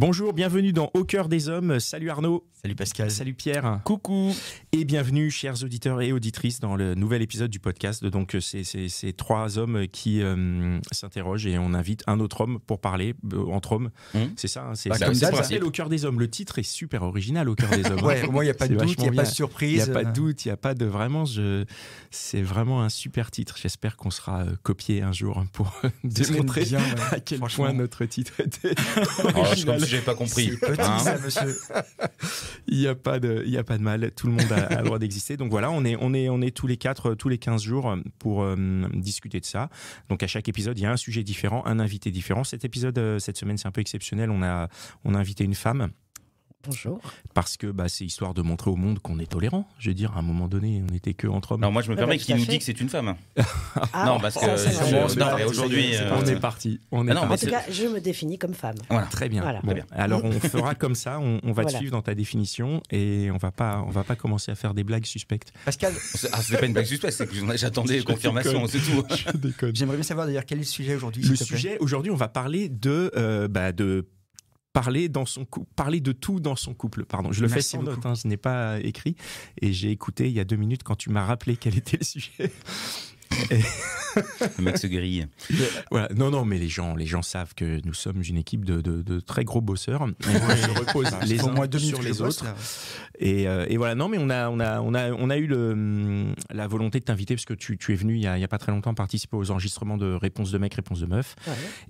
Bonjour, bienvenue dans Au cœur des hommes. Salut Arnaud. Salut Pascal. Salut Pierre. Coucou. Et bienvenue, chers auditeurs et auditrices, dans le nouvel épisode du podcast. Donc, euh, ces trois hommes qui euh, s'interrogent et on invite un autre homme pour parler euh, entre hommes. Mmh. C'est ça, hein, bah, c'est comme ça. C'est Au cœur des hommes. Le titre est super original, Au cœur des hommes. ouais, moi, il n'y a pas de doute, il n'y a pas de surprise. Il n'y a pas de doute, il n'y a pas de vraiment. Je... C'est vraiment un super titre. J'espère qu'on sera copié un jour pour démontrer bien, à quel point notre titre était. Oh, original j'ai pas compris. Hein il n'y a pas de, il y a pas de mal. Tout le monde a, le droit d'exister. Donc voilà, on est, on est, on est tous les quatre, euh, tous les 15 jours euh, pour euh, discuter de ça. Donc à chaque épisode, il y a un sujet différent, un invité différent. Cet épisode, cette semaine, c'est un peu exceptionnel. On a, on a invité une femme. Bonjour. Parce que bah, c'est histoire de montrer au monde qu'on est tolérant. Je veux dire, à un moment donné, on n'était que entre hommes. Alors moi je me permets qu'il nous dit que c'est une femme. Ah, non, parce que aujourd'hui, on est parti. On ah est non, En tout cas, je me définis comme femme. Voilà. Très bien. bien. Alors on fera comme ça. On, va te suivre dans ta définition et on va pas, on va pas commencer à faire des blagues suspectes. Pascal, ah, c'est pas une blague suspecte, c'est j'attendais confirmation, c'est tout. J'aimerais bien savoir d'ailleurs quel est le sujet aujourd'hui. Le sujet aujourd'hui, on va parler de, euh, bah, de parler dans son parler de tout dans son couple. Pardon, je le fais sans note, hein, ce n'est pas écrit. Et j'ai écouté il y a deux minutes quand tu m'as rappelé quel était le sujet. Et... le mec se grille. Non, non, mais les gens, les gens savent que nous sommes une équipe de, très gros bosseurs. On repose les uns sur les autres. Euh, et, voilà, non, mais on a, on a, on a, on a eu le, hum, la volonté de t'inviter parce que tu, es venu il n'y a, pas très longtemps participer aux enregistrements de Réponse de mec, Réponse de meuf.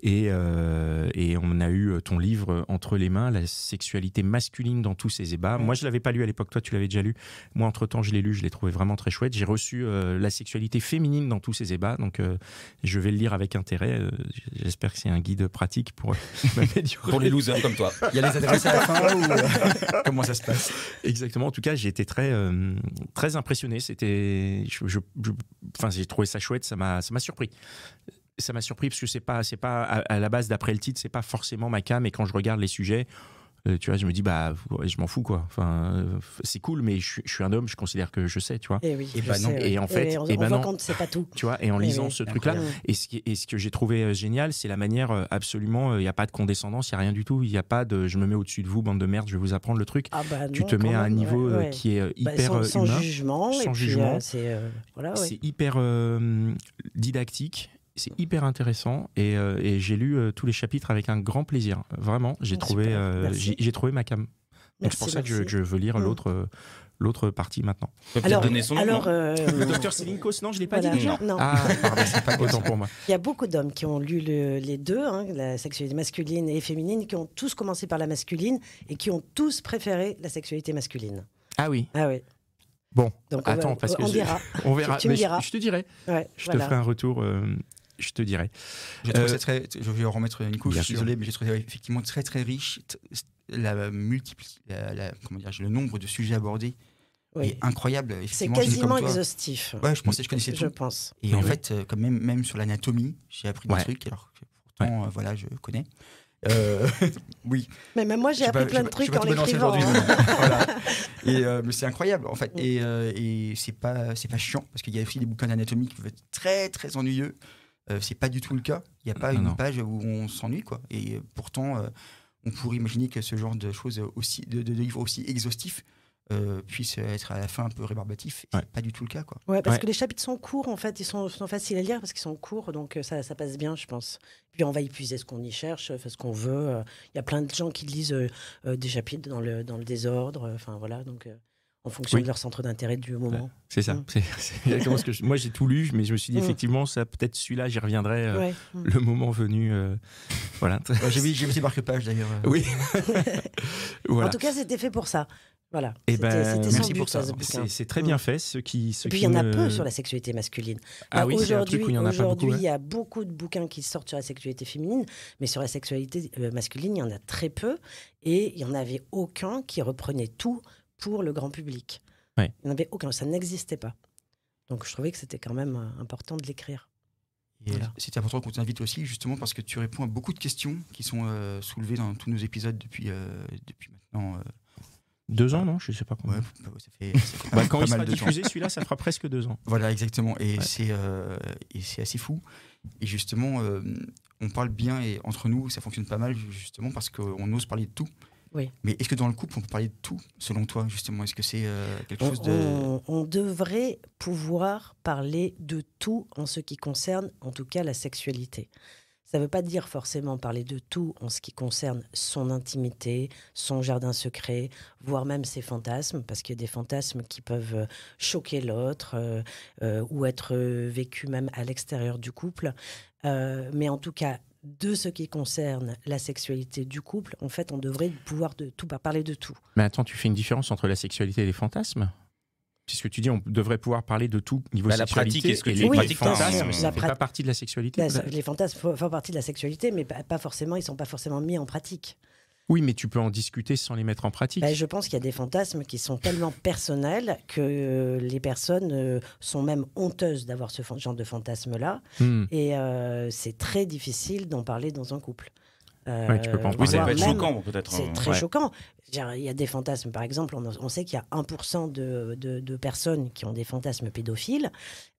Euh, et, on a eu euh, ton livre entre les mains, La sexualité masculine dans tous ses ébats. Moi, je l'avais pas lu à l'époque. Toi, tu l'avais déjà lu. Moi, entre temps, je l'ai lu. Je l'ai trouvé vraiment très chouette. J'ai reçu La sexualité féminine dans tous ces ébats Donc, euh, je vais le lire avec intérêt. Euh, j'espère que c'est un guide pratique euh, pour les losers comme toi. Il y a les adresses à la fin ou comment ça se passe Exactement. En tout cas, j'ai été très, très impressionné. C'était, je, enfin, j'ai trouvé ça chouette. Ça m'a, ça m'a surpris ça m'a surpris parce que c'est pas c'est pas à, la base d'après le titre c'est pas forcément ma cam Mais quand je regarde les sujets euh, tu vois, je me dis, bah, je m'en fous, quoi. Enfin, euh, c'est cool, mais je, suis un homme, je considère que je sais, tu vois. Eh et, bah non. et en fait, et bah c'est pas tout. Tu vois, et en lisant ce truc-là, et ce, ce que j'ai trouvé euh, génial, c'est la manière absolument, il n'y a pas de condescendance, il n'y a rien du tout. Il n'y a pas de je me mets au-dessus de vous, bande de merde, je vais vous apprendre le truc. Ah bah tu te mets à un niveau qui est hyper sans, jugement. Sans jugement. c'est hyper didactique c'est hyper intéressant et, euh, j'ai lu euh, tous les chapitres avec un grand plaisir. Vraiment, j'ai trouvé, euh, trouvé ma cam. c'est pour ça que je, veux lire mm. l'autre partie maintenant. Alors, donner son nom, le docteur Selinkos, non, je l'ai pas dit ah, pour Il y a beaucoup d'hommes qui ont lu les deux, hein, la sexualité masculine et féminine, qui ont tous commencé par la masculine et qui ont tous préféré la sexualité masculine. Ah oui. Ah oui. Bon, attends, on, verra. Je, te dirai. je te ferai un retour je te dirais. Euh, je, vais remettre une couche, je suis désolé, mais j'ai trouvé effectivement très très riche. La, comment dire, le nombre de sujets abordés est incroyable. C'est quasiment exhaustif. Ouais, je pensais je connaissais je pense. Et en fait, euh, quand même, même sur l'anatomie, j'ai appris des trucs, alors que pourtant, euh, voilà, je connais. oui. Mais même moi, j'ai appris plein de trucs en l'écrivant. voilà. Et mais c'est incroyable en fait. Mm. Et, c'est pas c'est pas chiant parce qu'il y a aussi des bouquins d'anatomie qui peuvent être très très ennuyeux. Euh, c'est pas du tout le cas. Il n'y a pas une page où on s'ennuie, quoi. Et pourtant, euh, on pourrait imaginer que ce genre de choses aussi, de, livres aussi exhaustifs euh, puissent puisse être à la fin un peu rébarbatif. n'est Pas du tout le cas, quoi. Ouais, parce que les chapitres sont courts, en fait, ils sont, faciles à lire parce qu'ils sont courts, donc ça, ça passe bien, je pense. Puis on va épuiser ce qu'on y cherche, ce qu'on veut. Il y a plein de gens qui lisent des chapitres dans le, dans le désordre, enfin voilà, donc en fonction de leur centre d'intérêt du moment. c'est ça. Mm. que moi j'ai tout lu, mais je me suis dit mm. effectivement, ça peut-être celui-là, j'y reviendrai euh, mm. le moment venu. Euh, voilà. j'ai mis, j'ai mis marque-pages d'ailleurs. Euh. Oui. En tout cas, c'était fait pour ça. Voilà. Et eh c'était, ben, merci pour ça. c'est, très bien fait. Ce qui, ce et puis il y en a peu sur la sexualité masculine. Ah, oui, aujourd'hui, il y il y a beaucoup de bouquins qui sortent sur la sexualité féminine, mais sur la sexualité masculine, il y en a très peu. Et il n'y en avait aucun qui reprenait tout pour le grand public. Il n'y aucun, ça n'existait pas. Donc je trouvais que c'était quand même euh, important de l'écrire. C'était important qu'on t'invite aussi, justement, parce que tu réponds à beaucoup de questions qui sont euh, soulevées dans tous nos épisodes depuis, euh, depuis maintenant. deux ans, non Je ne sais pas combien. Bah ça fait, ça fait bah, quand il sera celui-là, ça fera presque deux ans. Voilà, exactement. Et c'est assez fou. Et justement, on parle bien, et entre nous, ça fonctionne pas mal, justement, parce qu'on ose parler de tout. Mais est-ce que dans le couple, on peut parler de tout, selon toi, justement Est-ce que c'est euh, quelque chose de... On, devrait pouvoir parler de tout en ce qui concerne, en tout cas, la sexualité. Ça ne veut pas dire forcément parler de tout en ce qui concerne son intimité, son jardin secret, voire même ses fantasmes, parce qu'il y a des fantasmes qui peuvent euh, choquer l'autre euh, ou être vécus même à l'extérieur du couple. mais en tout cas, de ce qui concerne la sexualité du couple, en fait, on devrait pouvoir de tout, parler de tout. Mais attends, tu fais une différence entre la sexualité et les fantasmes C'est ce que tu dis, on devrait pouvoir parler de tout niveau de bah, La pratique, est-ce que les fantasmes ça pas partie de la sexualité Les fantasmes font partie de la sexualité, mais pas, forcément, ils sont pas forcément mis en pratique. Oui, mais tu peux en discuter sans les mettre en pratique. Bah, je pense qu'il y a des fantasmes qui sont tellement personnels que euh, les personnes euh, sont même honteuses d'avoir ce genre de fantasme-là. Hmm. Et euh, c'est très difficile d'en parler dans un couple. tu peux pas en oui, ça peut choquant peut-être. C'est hein. très choquant il y a des fantasmes, par exemple, on, sait qu'il y a 1% de, de, personnes qui ont des fantasmes pédophiles.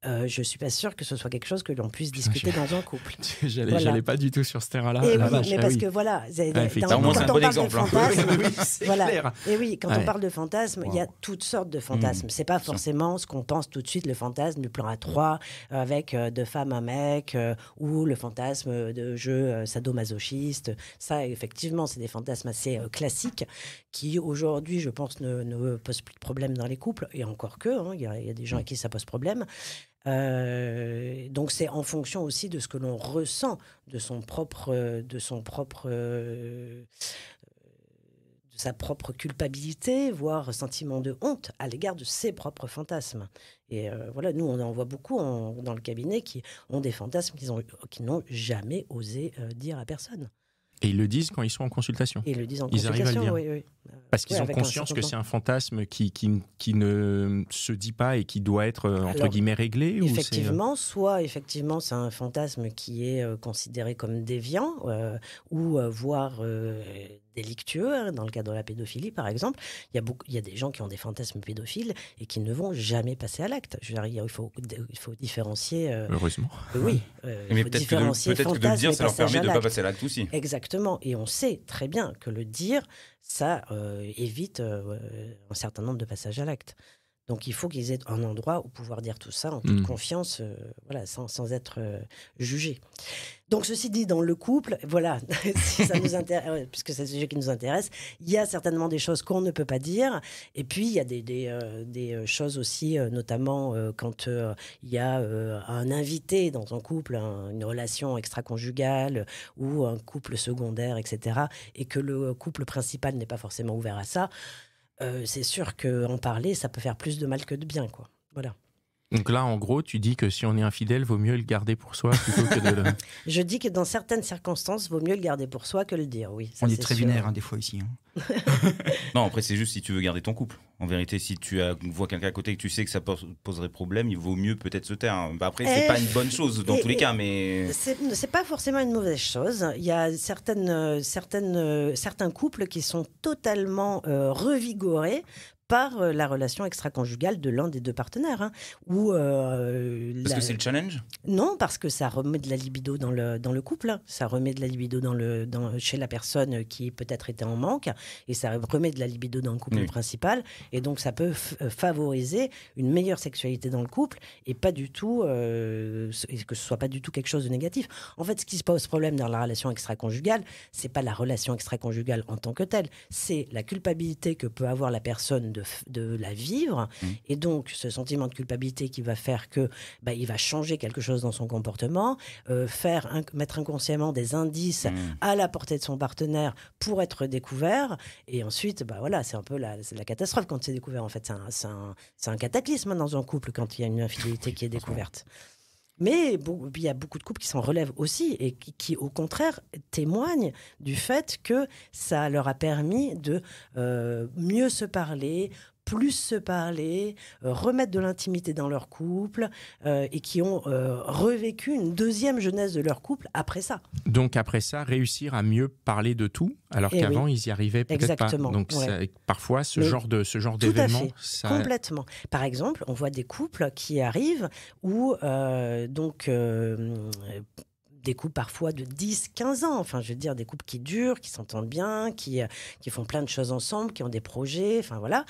Euh, je suis pas sûre que ce soit quelque chose que l'on puisse discuter dans un couple. J'allais n'allais pas du tout sur ce terrain-là. Ah, mais ah parce que voilà, ah, C'est un bon exemple, hein. Et oui, quand on parle de fantasmes, il y a toutes sortes de hmm. fantasmes. Ce C'est pas forcément ce qu'on pense tout de suite, le fantasme du plan euh, euh, à 3 avec deux femmes, un mec, euh, ou le fantasme de jeu sadomasochiste. Ça, effectivement, c'est des fantasmes assez classiques qui aujourd'hui, je pense, ne, ne pose plus de problème dans les couples, et encore que, hein, il y, a des gens mm. à qui ça pose problème. Euh, donc c'est en fonction aussi de ce que l'on ressent de son propre, de son propre, euh, de sa propre culpabilité, voire sentiment de honte à l'égard de ses propres fantasmes. Et euh, voilà, nous on en voit beaucoup dans le cabinet qui ont des fantasmes qu'ils n'ont jamais osé dire à personne. Et ils le disent quand ils sont en consultation. ils le disent en consultation, euh, Parce qu'ils ont conscience que c'est un fantasme qui, ne se dit pas et qui doit être, euh, entre guillemets, réglé Effectivement, euh, soit effectivement c'est un fantasme qui est considéré comme déviant, ou voire délictueux. Hein, dans le cas de la pédophilie, par exemple, il y, a beaucoup, il y a des gens qui ont des fantasmes pédophiles et qui ne vont jamais passer à l'acte. Je veux dire, il faut, il faut différencier. Euh, Heureusement. Euh, oui. Euh, mais peut-être que, de le dire, ça leur permet de ne pas passer à l'acte aussi. Exactement. Et on sait très bien que le dire, ça évite un certain nombre de passages à l'acte. Donc il faut qu'ils aient un endroit où pouvoir dire tout ça en toute hmm. confiance, euh, voilà, sans, être jugé. Euh, jugés. Donc ceci dit, dans le couple, voilà, si ça nous puisque c'est le sujet qui nous intéresse, il y a certainement des choses qu'on ne peut pas dire. Et puis il y a des, euh, choses aussi, notamment quand il y a un invité dans un couple, une relation extra-conjugale ou un couple secondaire, etc., et que le couple principal n'est pas forcément ouvert à ça. Euh, c'est sûr qu'en parler, ça peut faire plus de mal que de bien. Quoi. Voilà. Donc là, en gros, tu dis que si on est infidèle, vaut mieux le garder pour soi plutôt que de le... Je dis que dans certaines circonstances, vaut mieux le garder pour soi que le dire, oui. on est, très sûr. Hein, des fois, ici. Hein. non, après, c'est juste si tu veux garder ton couple. En vérité, si tu as, vois quelqu'un à côté et que tu sais que ça poserait problème, il vaut mieux peut-être se taire. Après, hein. après, c'est eh, pas une bonne chose dans tous les cas, mais... n'est pas forcément une mauvaise chose. Il y a certaines, euh, certaines, euh, certains couples qui sont totalement euh, revigorés par euh, la relation extra-conjugale de l'un des deux partenaires. Hein, euh, parce que c'est le challenge Non, parce que ça remet de la libido dans le, dans le couple, hein. ça remet de la libido dans le, dans, chez la personne qui peut-être était en manque, et ça remet de la libido dans le couple principal, et donc ça peut euh, favoriser une meilleure sexualité dans le couple, et pas du tout, que ce soit pas du tout quelque chose de négatif. En fait, ce qui se pose problème dans la relation extra-conjugale, c'est pas la relation extra-conjugale en tant que telle, c'est la culpabilité que peut avoir la personne de de, la vivre. Mmh. Et donc, ce sentiment de culpabilité qui va faire que bah, il va changer quelque chose dans son comportement, euh, faire mettre inconsciemment des indices mmh. à la portée de son partenaire pour être découvert. Et ensuite, bah, voilà, c'est un peu la, catastrophe quand c'est découvert. En fait, c'est un, un cataclysme hein, dans un couple quand il y a une infidélité qui est découverte. Mais il y a beaucoup de couples qui s'en relèvent aussi et qui, au contraire, témoignent du fait que ça leur a permis de euh, mieux se parler, plus se parler, euh, remettre de l'intimité dans leur couple euh, et qui ont euh, revécu une deuxième jeunesse de leur couple après ça. Donc après ça, réussir à mieux parler de tout, alors eh qu'avant ils y arrivaient peut-être pas. Donc parfois ce genre de ce genre d'événement, ça... complètement. Par exemple, on voit des couples qui arrivent où donc des couples parfois de 10, 15 ans. Enfin, je veux dire, des couples qui durent, qui s'entendent bien, qui, euh, qui font plein de choses ensemble, qui ont des projets, enfin voilà.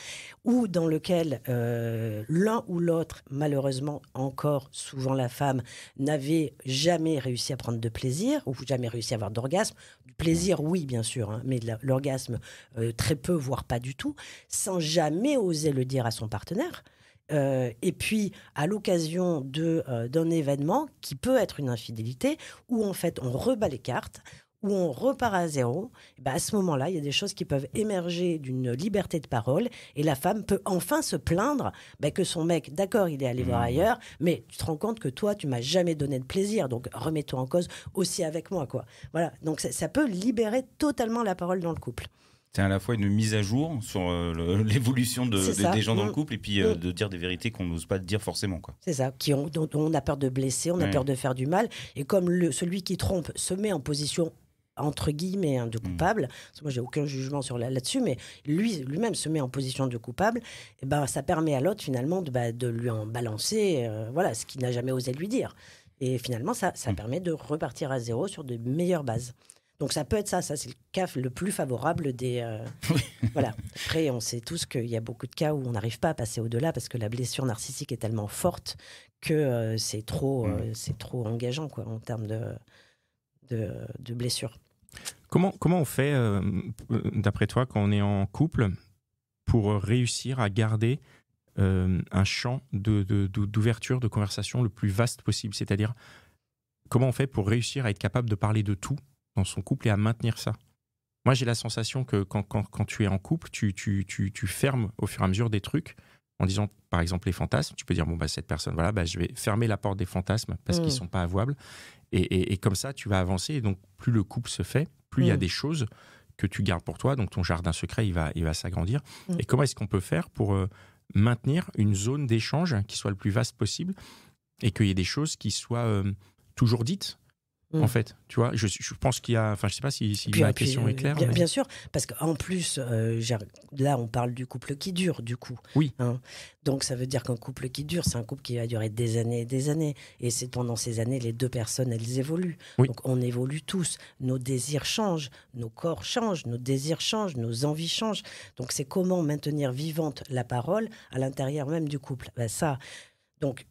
Ou dans lequel euh, l'un ou l'autre, malheureusement encore souvent la femme, n'avait jamais réussi à prendre de plaisir ou jamais réussi à avoir d'orgasme. Du plaisir, oui, bien sûr, hein, mais l'orgasme, euh, très peu, voire pas du tout, sans jamais oser le dire à son partenaire. Euh, et puis, à l'occasion euh, d'un événement qui peut être une infidélité, où en fait on rebat les cartes, où on repart à zéro, eh ben, à ce moment-là, il y a des choses qui peuvent émerger d'une liberté de parole et la femme peut enfin se plaindre ben, que son mec, d'accord, il est allé voir mmh. ailleurs, mais tu te rends compte que toi, tu m'as jamais donné de plaisir, donc remets-toi en cause aussi avec moi, quoi. Voilà, donc ça peut libérer totalement la parole dans le couple. C'est à la fois une mise à jour sur euh, l'évolution des, gens dans le mm. couple et puis euh, mm. de dire des vérités qu'on n'ose pas dire forcément. quoi. C'est ça, qui on a peur de blesser, on a peur de faire du mal. Et comme celui qui trompe se met en position entre guillemets hein, de mm. coupable, moi j'ai aucun jugement sur là-dessus, mais lui lui-même se met en position de coupable, et eh ben ça permet à l'autre finalement de, bah, de, lui en balancer, euh, voilà ce qu'il n'a jamais osé lui dire. Et finalement ça ça permet de repartir à zéro sur de meilleures bases. Donc ça peut être ça, ça c'est le cas le plus favorable des... Euh, voilà. Après, on sait tous qu'il y a beaucoup de cas où on n'arrive pas à passer au-delà parce que la blessure narcissique est tellement forte que euh, c'est trop, euh, mm. c'est trop engageant quoi, en termes de, de, blessure. Comment, comment on fait, d'après toi, quand on est en couple, pour réussir à garder un champ d'ouverture, de, d'ouverture de conversation le plus vaste possible C'est-à-dire, comment on fait pour réussir à être capable de parler de tout dans son couple et à maintenir ça. Moi, j'ai la sensation que quand, tu es en couple, tu, tu, fermes au fur et à mesure des trucs en disant, par exemple, les fantasmes. Tu peux dire, bon, bah, cette personne, voilà, bah, je vais fermer la porte des fantasmes parce qu'ils ne mm. sont pas avouables. Et, comme ça, tu vas avancer. Et donc, plus le couple se fait, plus il y a mm. des choses que tu gardes pour toi. Donc, ton jardin secret, il va, il va s'agrandir. Mm. Et comment est-ce qu'on peut faire pour euh, maintenir une zone d'échange qui soit le plus vaste possible et qu'il y ait des choses qui soient euh, toujours dites en mm. fait. Tu vois, je, pense qu'il y a. Enfin, je sais pas si, si ma question est claire. Bien, sûr, parce qu'en plus, euh, là, on parle du couple qui dure, du coup. Oui. Hein. Donc, ça veut dire qu'un couple qui dure, c'est un couple qui va durer des années et des années. Et c'est pendant ces années, les deux personnes, elles évoluent. Donc, on évolue tous. Nos désirs changent, nos corps changent, nos désirs changent, nos envies changent. Donc, c'est comment maintenir vivante la parole à l'intérieur même du couple. Ben, ça. Donc,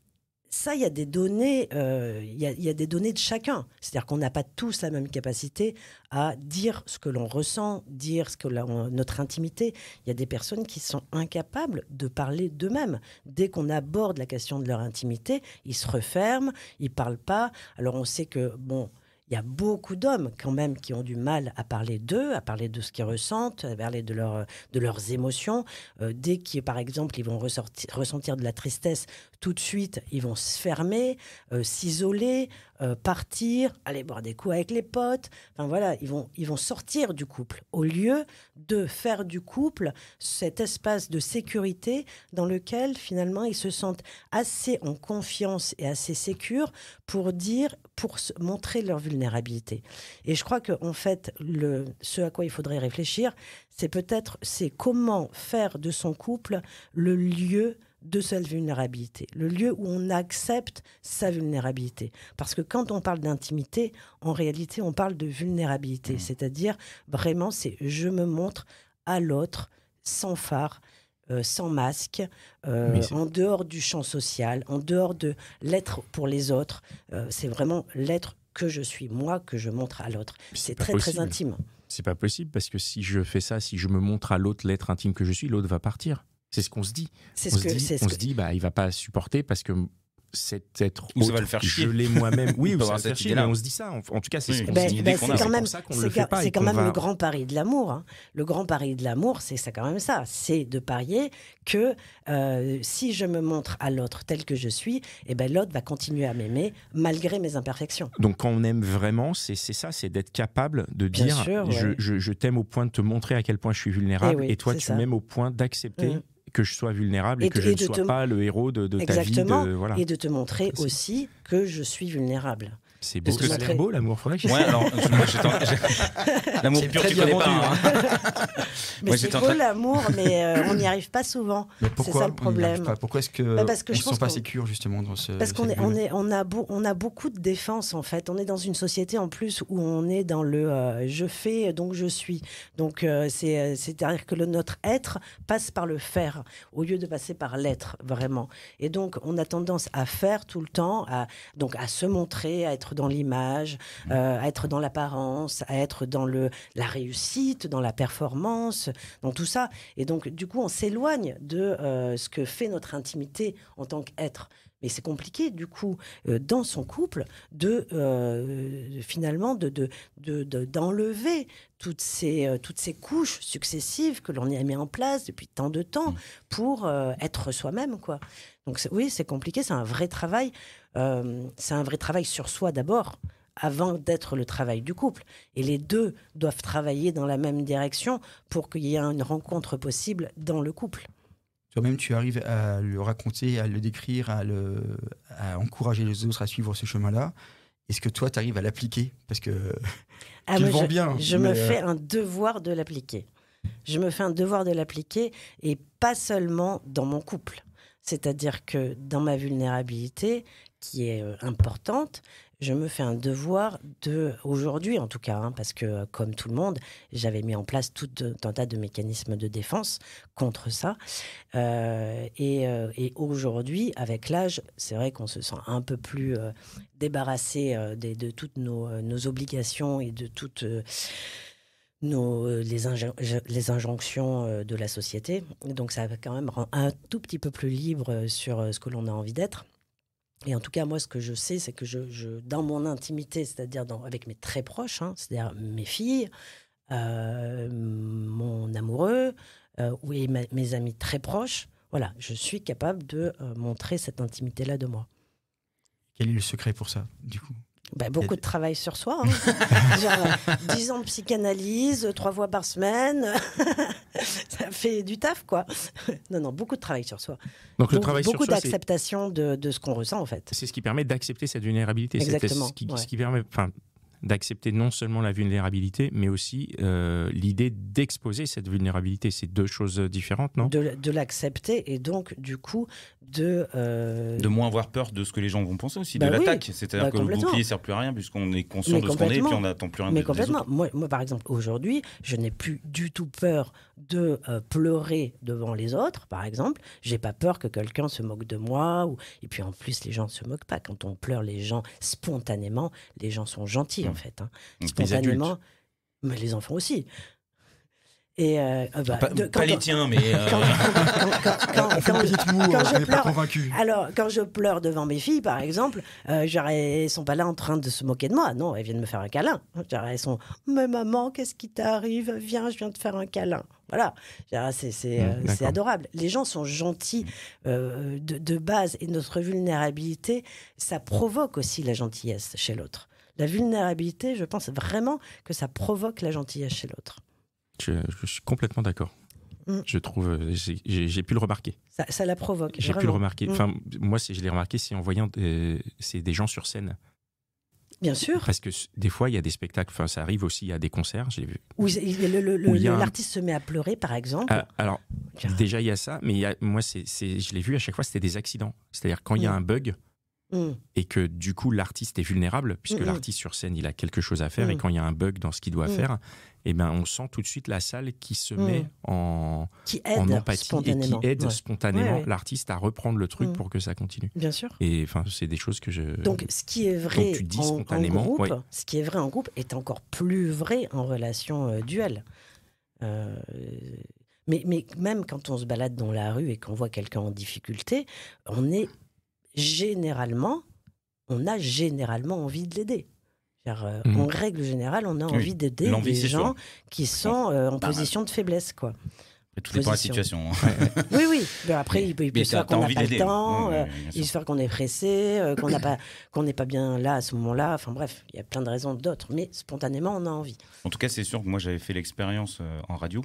ça, il y a des données, euh, il, y des données de chacun. C'est-à-dire qu'on n'a pas tous la même capacité à dire ce que l'on ressent, dire ce que notre intimité. Il y a des personnes qui sont incapables de parler d'eux-mêmes. Dès qu'on aborde la question de leur intimité, ils se referment, ils parlent pas. Alors on sait que bon, il y a beaucoup d'hommes quand même qui ont du mal à parler d'eux, à parler de ce qu'ils ressentent, à parler de, leur, de leurs émotions. Euh, dès qu'ils, par exemple, ils vont ressortir, ressentir de la tristesse, tout de suite, ils vont se fermer, euh, s'isoler, euh, partir, aller boire des coups avec les potes. Enfin voilà, ils vont, ils vont sortir du couple au lieu de faire du couple cet espace de sécurité dans lequel finalement ils se sentent assez en confiance et assez sécures pour dire, pour montrer leur vulnérabilité. Et je crois que en fait, le, ce à quoi il faudrait réfléchir, c'est peut-être c'est comment faire de son couple le lieu de cette vulnérabilité, le lieu où on accepte sa vulnérabilité. Parce que quand on parle d'intimité, en réalité, on parle de vulnérabilité, mmh. c'est-à-dire vraiment, c'est je me montre à l'autre sans phare, euh, sans masque, euh, en dehors du champ social, en dehors de l'être pour les autres. Euh, c'est vraiment l'être que je suis, moi, que je montre à l'autre. C'est très, très intime. C'est pas possible parce que si je fais ça, si je me montre à l'autre l'être intime que je suis, l'autre va partir. C'est ce qu'on se dit. C'est ce on se dit, se dit, bah, il va pas supporter parce que cet être Ou ça va le faire chier. je l'ai moi-même oui on se dit ça en, tout cas c'est ce qu'on ben, ben, quand même c'est quand même le grand pari de l'amour hein. le grand pari de l'amour c'est ça quand même ça c'est de parier que euh, si je me montre à l'autre tel que je suis et eh ben l'autre va continuer à m'aimer malgré mes imperfections donc quand on aime vraiment c'est ça c'est d'être capable de dire je, t'aime au point de te montrer à quel point je suis vulnérable eh et, toi tu m'aimes au point d'accepter mm que je sois vulnérable et, que je ne sois pas le héros de, ta vie. De, Et de te montrer aussi que je suis vulnérable. C'est beau. que beau l'amour. L'amour pur, tu hein. hein. mais c'est beau l'amour, mais euh, on n'y arrive pas souvent. C'est ça, le problème. Pourquoi est-ce que bah, parce je pas sécure justement dans ce. Parce qu'on est, on est, on a on a beaucoup de défense en fait. On est dans une société en plus où on est dans le euh, je fais donc je suis. Donc euh, c'est c'est-à-dire que le, notre être passe par le faire au lieu de passer par l'être vraiment. Et donc on a tendance à faire tout le temps, à donc à se montrer, à être dans l'image, à mm. euh, être dans l'apparence, à être dans le, la réussite, dans la performance, dans tout ça. Et donc, du coup, on s'éloigne de euh, ce que fait notre intimité en tant qu'être. Mais c'est compliqué, du coup, euh, dans son couple, de finalement d'enlever de, de, d'enlever toutes, ces, toutes ces couches successives que l'on y a mis en place depuis tant de temps mm. pour être soi-même, quoi. Donc oui, c'est compliqué, c'est un vrai travail. Euh, c'est un vrai travail sur soi d'abord, avant d'être le travail du couple. Et les deux doivent travailler dans la même direction pour qu'il y ait une rencontre possible dans le couple. Toi-même, tu arrives à le raconter, à le décrire, à, encourager les autres à suivre ce chemin-là. Est-ce que toi, tu arrives à l'appliquer Parce que ah, je, bien. Je me euh, fais un devoir de l'appliquer. Je me fais un devoir de l'appliquer et pas seulement dans mon couple. C'est-à-dire que dans ma vulnérabilité, qui est euh, importante, je me fais un devoir de, aujourd'hui en tout cas, hein, parce que euh, comme tout le monde, j'avais mis en place tout un tas de mécanismes de défense contre ça. Euh, et, aujourd'hui, avec l'âge, c'est vrai qu'on se sent un peu plus débarrassé de, de, toutes nos, obligations et de toutes nos, les, les, injonctions de la société. Donc ça quand même rend un tout petit peu plus libre sur ce que l'on a envie d'être. Et en tout cas, moi, ce que je sais, c'est que je, dans mon intimité, c'est-à-dire avec mes très proches, hein, c'est-à-dire mes filles, euh, mon amoureux, euh, oui, mes amis très proches, voilà, je suis capable de euh, montrer cette intimité-là de moi. Quel est le secret pour ça, du coup bah, beaucoup de travail sur soi. Hein. Euh, dix ans de psychanalyse, trois fois par semaine. ça fait du taf, quoi. non, non, beaucoup de travail sur soi. Donc, beaucoup d'acceptation de, ce qu'on ressent, en fait. C'est ce qui permet d'accepter cette vulnérabilité. Exactement. Ce qui, permet, ce qui permet, d'accepter non seulement la vulnérabilité, mais aussi euh, l'idée d'exposer cette vulnérabilité. C'est deux choses différentes, non De, l'accepter et donc, du coup, de... Euh, de moins avoir peur de ce que les gens vont penser aussi, de bah l'attaque. C'est-à-dire bah, que le bouclier ne sert plus à rien puisqu'on est conscient de ce qu'on est et puis on n'attend plus rien mais complètement. Moi, par exemple, aujourd'hui, je n'ai plus du tout peur de euh, pleurer devant les autres, par exemple. J'ai pas peur que quelqu'un se moque de moi. Ou... Et puis, en plus, les gens ne se moquent pas. Quand on pleure, les gens, spontanément, les gens sont gentils en fait. Hein. Spontanément. mais les enfants aussi. Et euh, ah bah, pas, les tiens, mais. Euh, quand, je pleure, pas Alors, quand je pleure devant mes filles, par exemple, euh, elles sont pas là en train de se moquer de moi. Non, elles viennent me faire un câlin. elles sont Mais maman, qu'est-ce qui t'arrive Viens, je viens te faire un câlin. Voilà, c'est mmh, euh, adorable. Les gens sont gentils de base et notre vulnérabilité, ça provoque aussi la gentillesse chez l'autre. La vulnérabilité, je pense vraiment que ça provoque la gentillesse chez l'autre. Je, suis complètement d'accord. Mm. Je trouve, euh, j'ai pu le remarquer. Ça, la provoque. J'ai pu le remarquer. Mm. Enfin, moi, je l'ai remarqué, c'est en voyant des, des gens sur scène. Bien sûr. Parce que des fois, il y a des spectacles, enfin, ça arrive aussi à des concerts, j'ai vu. Où l'artiste se met à pleurer, par exemple. Ah, alors, déjà, il y a ça, mais moi, c'est je l'ai vu à chaque fois, c'était des accidents. C'est-à-dire, quand il y a mm. un bug, Mm. Et que du coup, l'artiste est vulnérable, puisque l'artiste sur scène, il a quelque chose à faire, et mm. quand il y a un bug dans ce qu'il doit mm. faire, eh ben, on sent tout de suite la salle qui se met en, qui aide empathie et qui aide spontanément l'artiste à reprendre le truc pour que ça continue. Bien sûr. Et enfin, c'est des choses que je. Donc, ce qui est vrai en, groupe, ce qui est vrai en groupe est encore plus vrai en relation duelle euh, duel. Euh, mais, mais, même quand on se balade dans la rue et qu'on voit quelqu'un en difficulté, on est généralement, on a généralement envie de l'aider. car euh, mhm. En règle générale, on a envie d'aider les gens qui sont euh, en position de faiblesse, quoi. tout dépend de la situation. Hein. oui, oui. après, il peut, se faire qu'on n'a pas le temps, euh, il se faire qu'on est pressé, qu'on qu'on pas, qu'on n'est pas bien là à ce moment-là. Enfin bref, il y a plein de raisons d'autres, mais spontanément, on a envie. En tout cas, c'est sûr que moi, j'avais fait l'expérience en radio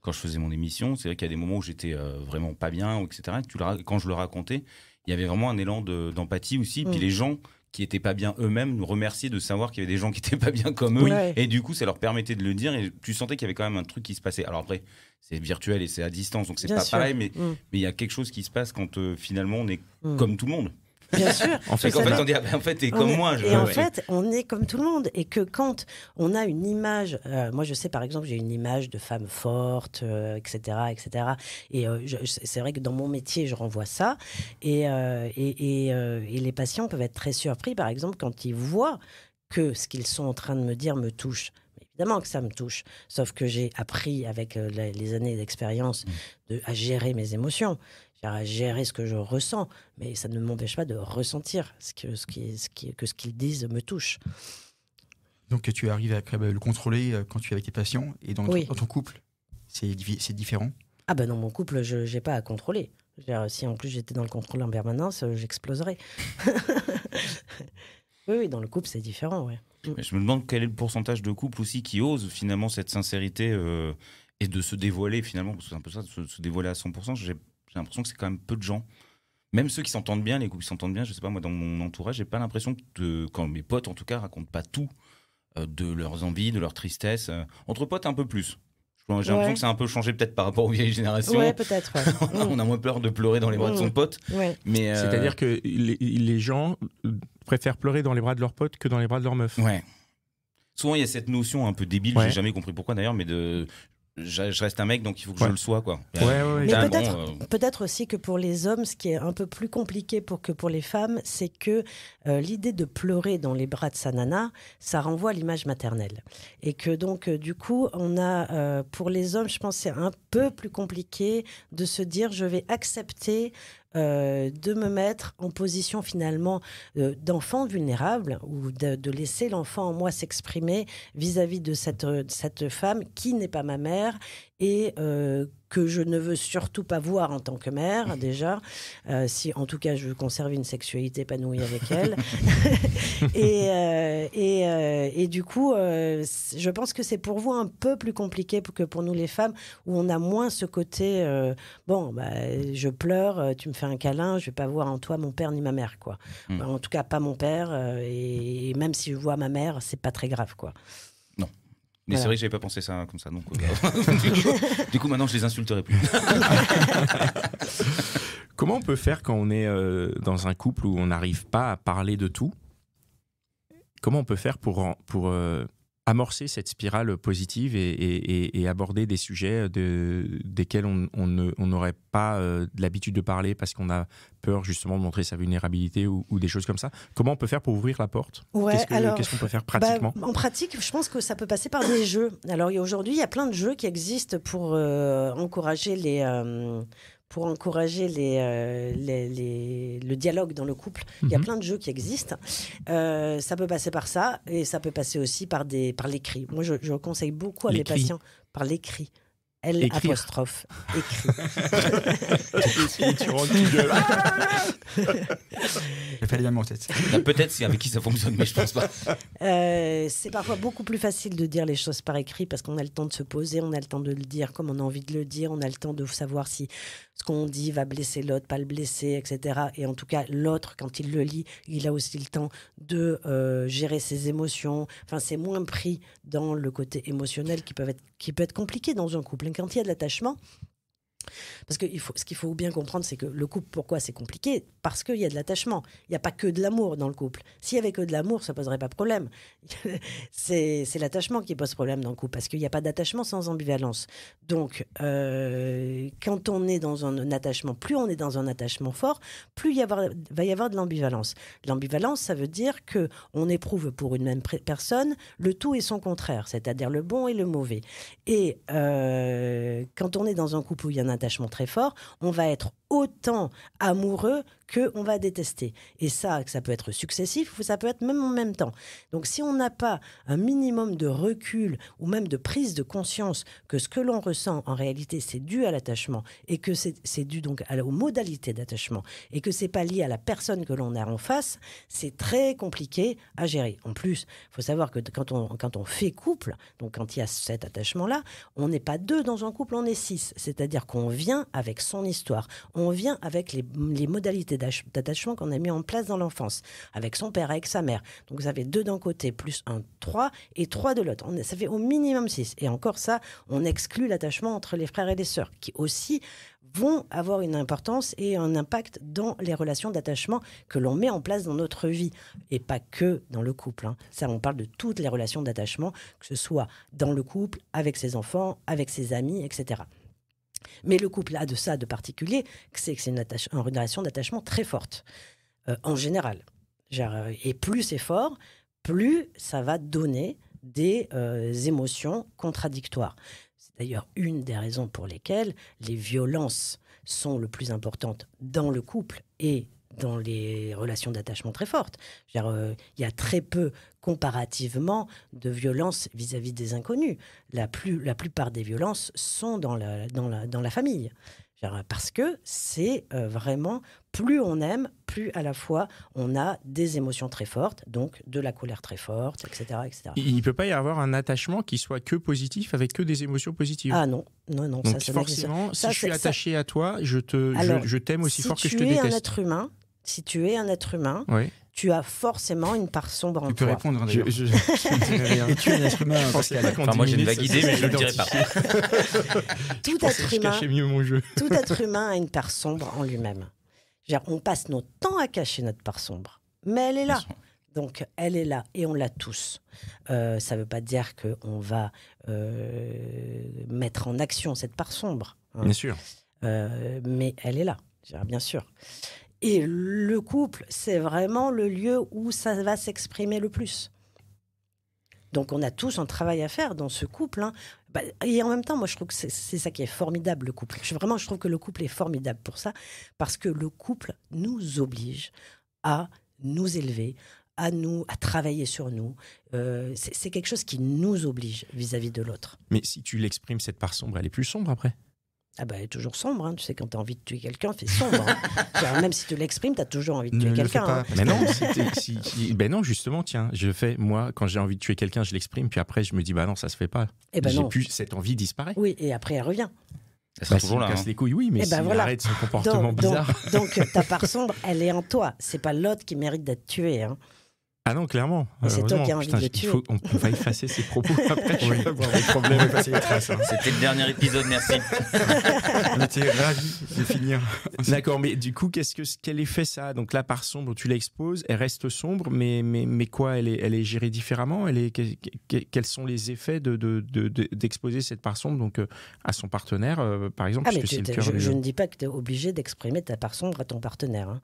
quand je faisais mon émission. C'est vrai qu'il y a des moments où j'étais vraiment pas bien, etc. quand je le racontais, il y avait vraiment un élan d'empathie aussi. Puis mm. les gens qui n'étaient pas bien eux-mêmes nous remerciaient de savoir qu'il y avait des gens qui étaient pas bien comme eux. Et du coup, ça leur permettait de le dire. Et tu sentais qu'il y avait quand même un truc qui se passait. Alors après, c'est virtuel et c'est à distance, donc c'est pas pareil. Mm. Mais il y a quelque chose qui se passe quand euh, finalement on est mm. comme tout le monde. Bien sûr. en fait, en fait, on dit, ah, ben, en fait, t'es comme moi. Je... Et en fait, on est comme tout le monde. Et que quand on a une image, euh, moi je sais par exemple, j'ai une image de femme forte, etc., euh, etc. Et euh, c'est vrai que dans mon métier, je renvoie ça. Et, les patients peuvent être très surpris, par exemple, quand ils voient que ce qu'ils sont en train de me dire me touche évidemment que ça me touche. Sauf que j'ai appris avec les années d'expérience mmh. à gérer mes émotions à gérer ce que je ressens, mais ça ne m'empêche pas de ressentir ce que ce, qui, ce que ce qu'ils disent me touche. Donc tu arrives à euh, le contrôler euh, quand tu es avec tes patients et dans, ton, couple, c'est, c'est différent Ah ben dans mon couple, je n'ai pas à contrôler. si en plus j'étais dans le contrôle en permanence, euh, j'exploserais. oui, oui, dans le couple, c'est différent. Ouais. Je me demande quel est le pourcentage de couples aussi qui osent finalement cette sincérité et de se dévoiler finalement, parce que c'est un peu ça, de se, dévoiler à 100%. J'ai j'ai l'impression que c'est quand même peu de gens. Même ceux qui s'entendent bien, les couples qui s'entendent bien, je sais pas, moi, dans mon entourage, j'ai pas l'impression que, quand mes potes, en tout cas, racontent pas tout euh, de leurs envies, de leur tristesse. Euh, entre potes, un peu plus. J'ai l'impression que ça a un peu changé peut-être par rapport aux vieilles générations. Ouais, peut-être. on a moins peur de pleurer dans les bras de son mmh. pote. Mais euh, C'est-à-dire que les, gens préfèrent pleurer dans les bras de leur pote que dans les bras de leur meuf. Ouais. Souvent, il y a cette notion un peu débile, j'ai jamais compris pourquoi d'ailleurs, mais de je, reste un mec, donc il faut que je le sois. Quoi. Mais euh, peut-être, aussi que pour les hommes, ce qui est un peu plus compliqué pour que pour les femmes, c'est que euh, l'idée de pleurer dans les bras de sa nana, ça renvoie à l'image maternelle. Et que donc, euh, du coup, on a, pour les hommes, je pense c'est un peu plus compliqué de se dire je vais accepter euh, de me mettre en position finalement euh, d'enfant vulnérable ou de, laisser l'enfant en moi s'exprimer vis-à-vis de cette, de euh, cette femme qui n'est pas ma mère et euh, que je ne veux surtout pas voir en tant que mère déjà, euh, si en tout cas je veux conserver une sexualité épanouie avec elle. et, euh, et, du coup, je pense que c'est pour vous un peu plus compliqué que pour nous les femmes, où on a moins ce côté, bon, bah, je pleure, tu me fais un câlin, je vais pas voir en toi mon père ni ma mère, quoi. Hmm. En tout cas, pas mon père, et, et même si je vois ma mère, c'est pas très grave, quoi. Mais c'est vrai que j'avais pas pensé ça hein, comme ça. Donc, euh, bah. du coup, maintenant, je les insulterai plus. Comment on peut faire quand on est euh, dans un couple où on n'arrive pas à parler de tout Comment on peut faire pour, pour euh, amorcer cette spirale positive et, aborder des sujets de, desquels on n'aurait pas euh, l'habitude de parler parce qu'on a peur justement de montrer sa vulnérabilité ou, des choses comme ça. Comment on peut faire pour ouvrir la porte Qu'est-ce qu'on peut faire bah, pratiquement En pratique, je pense que ça peut passer par des jeux. Alors aujourd'hui, il y a plein de jeux qui existent pour euh, encourager les... Euh, pour encourager euh, les, le dialogue dans le couple. Il y a mhm. plein de jeux qui existent. Euh, ça peut passer par ça et ça peut passer aussi par, des, par l'écrit. Moi, je, conseille beaucoup à mes patients par l'écrit. L apostrophe écrit. Il fallait bien tête. Peut-être c'est avec qui ça fonctionne, mais je pense pas. Euh, c'est parfois beaucoup plus facile de dire les choses par écrit parce qu'on a le temps de se poser, on a le temps de le dire comme on a envie de le dire, on a le temps de savoir si ce qu'on dit va blesser l'autre, pas le blesser, etc. Et en tout cas, l'autre, quand il le lit, il a aussi le temps de euh, gérer ses émotions. Enfin, c'est moins pris dans le côté émotionnel qui peut être, compliqué dans un couple. quand il y a de l'attachement, parce que faut, ce qu'il faut bien comprendre, c'est que le couple, pourquoi c'est compliqué Parce qu'il y a de l'attachement. Il n'y a pas que de l'amour dans le couple. S'il y avait que de l'amour, ça ne poserait pas de problème. c'est l'attachement qui pose problème dans le couple, parce qu'il n'y a pas d'attachement sans ambivalence. Donc, euh, quand on est dans un, attachement, plus on est dans un attachement fort, plus il y avoir, va y avoir de l'ambivalence. L'ambivalence, ça veut dire que on éprouve pour une même personne le tout et son contraire, c'est-à-dire le bon et le mauvais. Et euh, quand on est dans un couple où il y en a attachement très fort, on va être autant amoureux que on va détester. Et ça, ça peut être successif ou ça peut être même en même temps. Donc si on n'a pas un minimum de recul ou même de prise de conscience que ce que l'on ressent en réalité c'est dû à l'attachement et que c'est dû donc à, aux modalités d'attachement et que c'est pas lié à la personne que l'on a en face, c'est très compliqué à gérer. En plus, il faut savoir que quand on, quand on fait couple, donc quand il y a cet attachement-là, on n'est pas deux dans un couple, on est six. C'est-à-dire qu'on vient avec son histoire, on vient avec les modalités d'attachement qu'on a mis en place dans l'enfance, avec son père, avec sa mère. Donc vous avez deux d'un côté, plus un trois et trois de l'autre. Ça fait au minimum six. Et encore ça, on exclut l'attachement entre les frères et les sœurs, qui aussi vont avoir une importance et un impact dans les relations d'attachement que l'on met en place dans notre vie et pas que dans le couple. Hein. Ça, on parle de toutes les relations d'attachement, que ce soit dans le couple, avec ses enfants, avec ses amis, etc. Mais le couple a de ça de particulier, c'est que c'est une, relation d'attachement très forte, euh, en général. Euh, et plus c'est fort, plus ça va donner des euh, émotions contradictoires. C'est d'ailleurs une des raisons pour lesquelles les violences sont le plus importantes dans le couple et dans les relations d'attachement très fortes. Euh, il y a très peu, comparativement, de violences vis-à-vis des inconnus. La, la plupart des violences sont dans la, dans la, famille. Parce que c'est euh, vraiment, plus on aime, plus à la fois on a des émotions très fortes, donc de la colère très forte, etc. etc. Il ne peut pas y avoir un attachement qui soit que positif avec que des émotions positives. Ah non, non, non. ça, forcément, si je suis attaché à toi, je t'aime je, je aussi fort que je te déteste. Si tu es un être humain, si tu es un être humain, tu as forcément une part sombre en toi. Tu peux répondre, hein, je, je, je, rien. Et tu es un être humain, Enfin, moi, j'ai une vague idée, mais je ne le dirai pas. tout, être humain, mieux mon jeu. tout être humain a une part sombre en lui-même. On passe notre temps à cacher notre part sombre, mais elle est là. Donc, elle est là et on l'a tous. Euh, ça ne veut pas dire qu'on va euh, mettre en action cette part sombre. Hein. Bien sûr. Euh, mais elle est là, bien sûr. Et le couple, c'est vraiment le lieu où ça va s'exprimer le plus. Donc on a tous un travail à faire dans ce couple. Hein. Bah, et en même temps, moi je trouve que c'est ça qui est formidable, le couple. vraiment, je trouve que le couple est formidable pour ça, parce que le couple nous oblige à nous élever, à nous, à travailler sur nous. Euh, c'est quelque chose qui nous oblige vis à -vis de l'autre. Mais si tu l'exprimes, cette part sombre, elle est plus sombre après ah bah, elle est toujours sombre, hein. tu sais, quand tu as envie de tuer quelqu'un, fait sombre. Hein. même si tu l'exprimes, tu as toujours envie de tuer quelqu'un. Hein. Mais non, ben non, justement, tiens, je fais, moi, quand j'ai envie de tuer quelqu'un, je l'exprime, puis après, je me dis, bah non, ça se fait pas. Et eh ben j'ai plus, cette envie disparaît. Oui, et après, elle revient. Elle bah, toujours casse hein. les couilles, oui, mais bah, arrête comportement donc, bizarre. Donc, ta part sombre, elle est en toi. C'est pas l'autre qui mérite d'être tué. Ah non, clairement. C'est toi qui as envie de tuer. on, va effacer ces propos après. oui. Hein. C'était le dernier épisode, merci. était ravi de finir. D'accord, mais du coup, qu'est-ce que, quel effet ça Donc la part sombre, tu l'exposes, elle reste sombre, mais, mais, mais quoi elle est, elle est gérée différemment elle est, Quels sont les effets d'exposer de, cette part sombre donc, euh, à son partenaire, euh, par exemple ah, je, ne dis pas que tu es obligé d'exprimer ta part sombre à ton partenaire. Hein.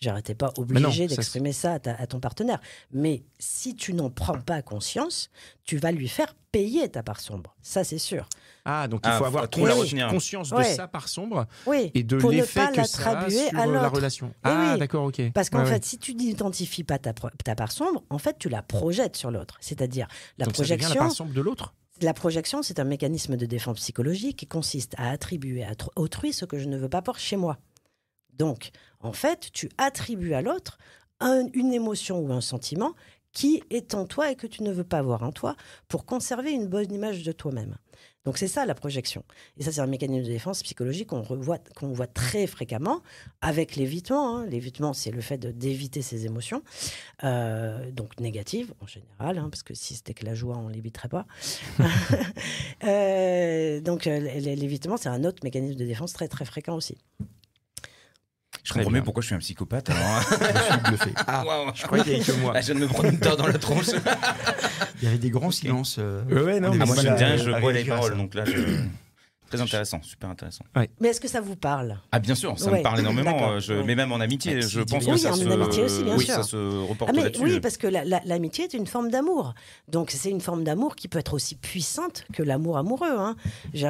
J'arrêtais pas obligé d'exprimer ça, à, ton partenaire. Mais si tu n'en prends pas conscience, tu vas lui faire payer ta part sombre. Ça, c'est sûr. Ah, donc il ah, faut, avoir conscience de sa part sombre et de l'effet que ça a sur la relation. ah, d'accord, ok. Parce qu'en fait, si tu n'identifies pas ta, part sombre, en fait, tu la projettes sur l'autre. C'est-à-dire la projection. la part sombre de l'autre la projection, c'est un mécanisme de défense psychologique qui consiste à attribuer à autrui ce que je ne veux pas porter chez moi. Donc, en fait, tu attribues à l'autre une émotion ou un sentiment qui est en toi et que tu ne veux pas avoir en toi pour conserver une bonne image de toi-même. Donc c'est ça la projection. Et ça c'est un mécanisme de défense psychologique qu'on voit très fréquemment avec l'évitement. Hein. L'évitement c'est le fait d'éviter ces émotions, euh, donc négatives en général, hein, parce que si c'était que la joie on l'éviterait pas. Euh, donc euh, l'évitement c'est un autre mécanisme de défense très très fréquent aussi. Je comprends pourquoi je suis un psychopathe. Hein. Alors... je suis bluffé. Ah, je croyais qu'il y avait que moi. Ah, je viens de me prendre une tarte dans la tronche. Il y avait des grands silences. Euh, non, mais ah, moi, je, je les paroles, donc là, je intéressant, super intéressant. Mais est-ce que ça vous parle Ah bien sûr, ça me parle énormément. Euh, je, mets Mais même en amitié, bah, je pense que ça, se... Ah, oui, reporte parce que l'amitié est une forme d'amour. Donc c'est une forme d'amour qui peut être aussi puissante que l'amour amoureux. Hein.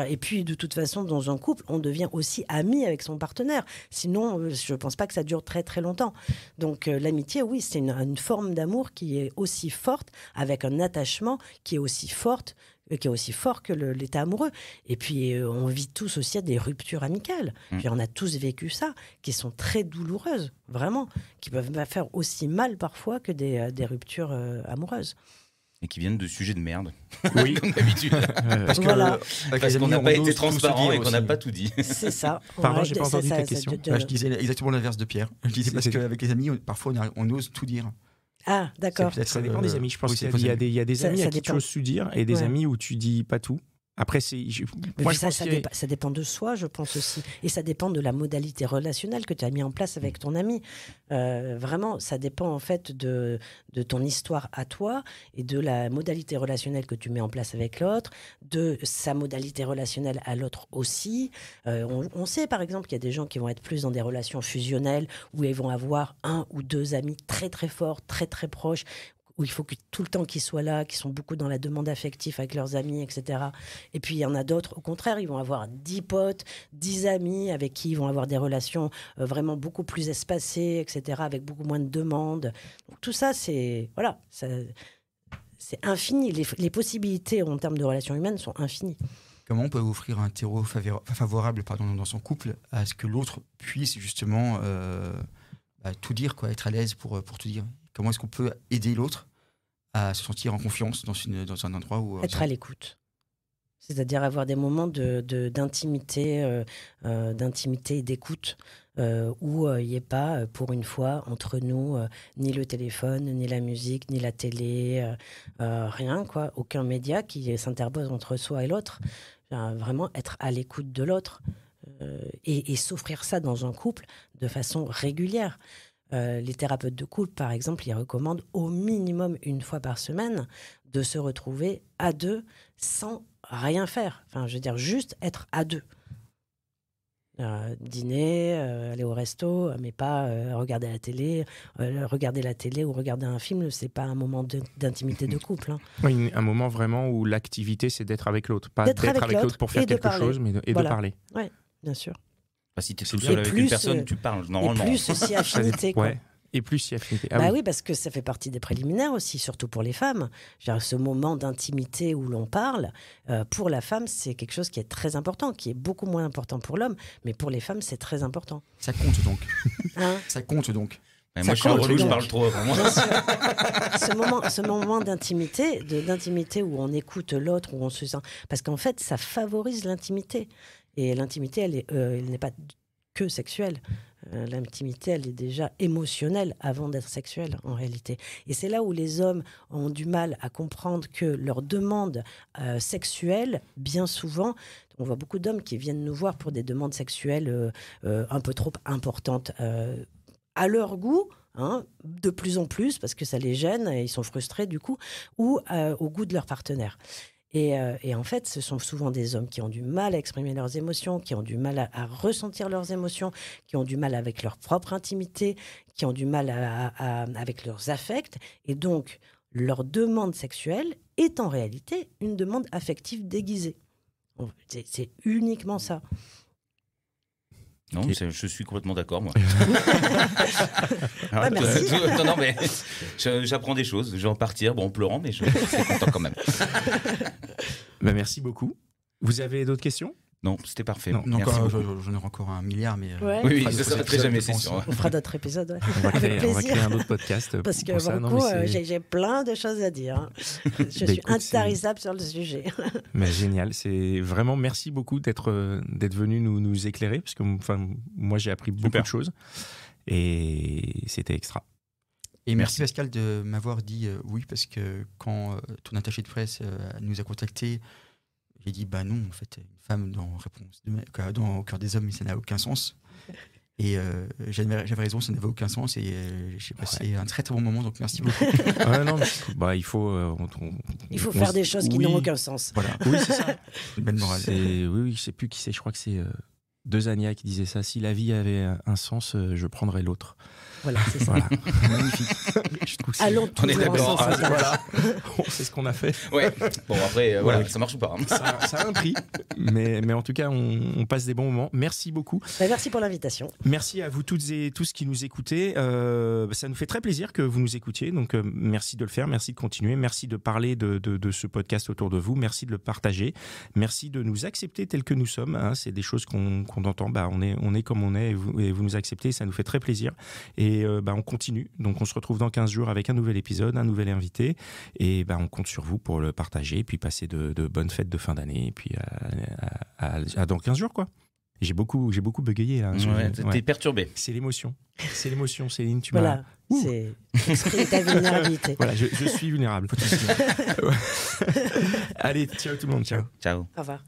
Et puis de toute façon, dans un couple, on devient aussi ami avec son partenaire. Sinon, euh, je ne pense pas que ça dure très très longtemps. Donc euh, l'amitié, oui, c'est une, une forme d'amour qui est aussi forte, avec un attachement qui est aussi forte euh, qui est aussi fort que l'état amoureux. Et puis, euh, on vit tous aussi à des ruptures amicales. Mm. Puis, on a tous vécu ça, qui sont très douloureuses, vraiment, qui peuvent faire aussi mal parfois que des, euh, ruptures amoureuses. Et qui viennent de sujets de merde. Oui, comme d'habitude. parce qu'on n'a pas été transparent et qu'on n'a pas tout dit. C'est ça. Pardon, j'ai pas entendu ta question. je disais exactement l'inverse de Pierre. Je disais parce qu'avec les amis, parfois, on ose tout dire. Ah, d'accord. Ça, ça dépend des euh, amis. Je pense qu'il y, y, a des amis à qui tu oses dire et des amis où tu dis pas tout après, c'est. Moi, ça, ça, dépend de soi, je pense aussi. Et ça dépend de la modalité relationnelle que tu as mis en place avec ton ami. Euh, vraiment, ça dépend en fait de, de ton histoire à toi et de la modalité relationnelle que tu mets en place avec l'autre, de sa modalité relationnelle à l'autre aussi. Euh, on, on, sait par exemple qu'il y a des gens qui vont être plus dans des relations fusionnelles où ils vont avoir un ou deux amis très très forts, très très proches, où il faut que tout le temps qu'ils soient là, qui sont beaucoup dans la demande affective avec leurs amis, etc. Et puis il y en a d'autres, au contraire, ils vont avoir 10 potes, 10 amis avec qui ils vont avoir des relations euh, vraiment beaucoup plus espacées, etc., avec beaucoup moins de demandes. Donc tout ça, c'est. Voilà. c'est infini. Les, possibilités en termes de relations humaines sont infinies comment on peut offrir un terreau favorable pardon, dans son couple à ce que l'autre puisse justement euh, bah, tout dire, quoi, être à l'aise pour, euh, pour tout dire Comment est-ce qu'on peut aider l'autre à se sentir en confiance dans, une, dans un endroit où... Euh, être à l'écoute. C'est-à-dire avoir des moments d'intimité, de, euh, euh, d'intimité et d'écoute où il n'y ait pas, pour une fois, entre nous, ni le téléphone, ni la musique, ni la télé, rien, quoi. Aucun média qui s'interpose entre soi et l'autre. Vraiment être à l'écoute de l'autre et, et s'offrir ça dans un couple de façon régulière. Euh, les thérapeutes de couple, par exemple, ils recommandent au minimum une fois par semaine de se retrouver à deux sans rien faire. Enfin, je veux dire, juste être à deux. Euh, dîner, euh, aller au resto, mais pas regarder la télé. regarder la télé ou regarder un film, c'est pas un moment d'intimité de, couple. Hein. Oui, un moment vraiment où l'activité, c'est d'être avec l'autre, pas d'être avec, l'autre pour faire quelque chose, mais et de parler. Oui, bien sûr. Bah, si tu seul avec une personne, euh, tu parles normalement. Et plus aussi affinité. Et plus affinité. bah oui. parce que ça fait partie des préliminaires aussi, surtout pour les femmes. ce moment d'intimité où l'on parle, euh, pour la femme, c'est quelque chose qui est très important, qui est beaucoup moins important pour l'homme, mais pour les femmes, c'est très important. Ça compte donc. Hein ça compte donc. moi, je suis un relou, je parle trop. ce moment, ce moment d'intimité, d'intimité où on écoute l'autre, où on se sent, parce qu'en fait, ça favorise l'intimité. Et l'intimité, euh, elle, n'est pas que sexuelle. Euh, l'intimité, elle est déjà émotionnelle avant d'être sexuelle, en réalité. Et c'est là où les hommes ont du mal à comprendre que leurs demandes euh, sexuelles, bien souvent, on voit beaucoup d'hommes qui viennent nous voir pour des demandes sexuelles un peu trop importantes à leur goût. Hein, de plus en plus parce que ça les gêne et ils sont frustrés du coup, ou au goût de leur partenaire. Euh, et, en fait, ce sont souvent des hommes qui ont du mal à exprimer leurs émotions, qui ont du mal à, ressentir leurs émotions, qui ont du mal avec leur propre intimité, qui ont du mal avec leurs affects. Et donc, leur demande sexuelle est en réalité une demande affective déguisée. C'est uniquement ça. Non, je suis complètement d'accord, moi. Ah, non, mais j'apprends des choses. Je vais en partir, bon, en pleurant, mais je suis content quand même. Bah, merci beaucoup. Vous avez d'autres questions non, c'était parfait. j'en je, aurai encore un milliard, mais. Euh, oui, ça ne jamais, c'est hein. On fera d'autres épisodes. Ouais. On, va créer, on, va créer, un autre podcast. Parce que, ça. beaucoup, euh, j'ai plein de choses à dire. Hein. je bah, suis intarissable sur le sujet. mais génial. C'est vraiment merci beaucoup d'être euh, d'être venu nous, éclairer, parce que moi, j'ai appris beaucoup de choses. Et c'était extra. Et merci, Pascal de m'avoir dit oui, parce que quand ton attaché de presse nous a contactés, j'ai dit, bah non, en fait, une femme dans, réponse dans au cœur des hommes, ça n'a aucun sens. Et euh, j'avais raison, ça n'avait aucun sens. Et euh, j'ai passé un très très bon moment, donc merci beaucoup. bah, il faut, euh, il faut faire des choses qui n'ont aucun sens. Voilà. Oui, c'est ça. Belle Oui, oui, je sais plus qui c'est. Je crois que c'est Ania qui disait ça. Si la vie avait un sens, je prendrais l'autre. Voilà, c'est ça. Magnifique. on est d'accord. c'est ah, ce qu'on a fait. Bon après, euh, voilà, ça marche ou pas. Hein. Ça, a un prix, mais, mais en tout cas, on, passe des bons moments. Merci beaucoup. Bah, merci pour l'invitation. Merci à vous toutes et tous qui nous écoutez. Euh, ça nous fait très plaisir que vous nous écoutiez. Donc euh, merci de le faire, merci de continuer, merci de parler de, de, ce podcast autour de vous, merci de le partager, merci de nous accepter tels que nous sommes. Hein. C'est des choses qu'on entend. Bah, on est on est comme on est et vous, et vous nous acceptez. Ça nous fait très plaisir. Et et euh, bah, on continue. Donc on se retrouve dans 15 jours avec un nouvel épisode, un nouvel invité. Et bah, on compte sur vous pour le partager, puis passer de, bonnes fêtes de fin d'année, et puis à, dans 15 jours, quoi. J'ai beaucoup, j'ai beaucoup hein, T'es perturbé. C'est l'émotion. C'est l'émotion, Céline. Tu voilà, c'est ta vulnérabilité. voilà, je, je suis vulnérable. Allez, ciao tout le monde. Ciao. Ciao. Au revoir.